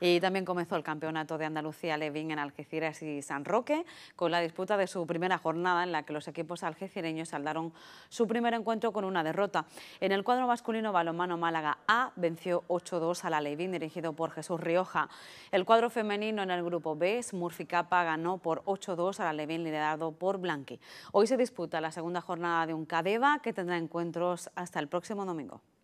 Y también comenzó el campeonato de Andalucía Levin en Algeciras y San Roque, con la disputa de su primera jornada en la que los equipos algecireños saldaron su primer encuentro con una derrota. En el cuadro masculino balomano Málaga A venció 8-2 a la Levin dirigido por Jesús Rioja. El cuadro femenino en el grupo B, Smurficapa ganó por 8-2 a la Levin liderado por Blanqui. Hoy se disputa la segunda jornada de un Cadeva que tendrá encuentros hasta el próximo domingo.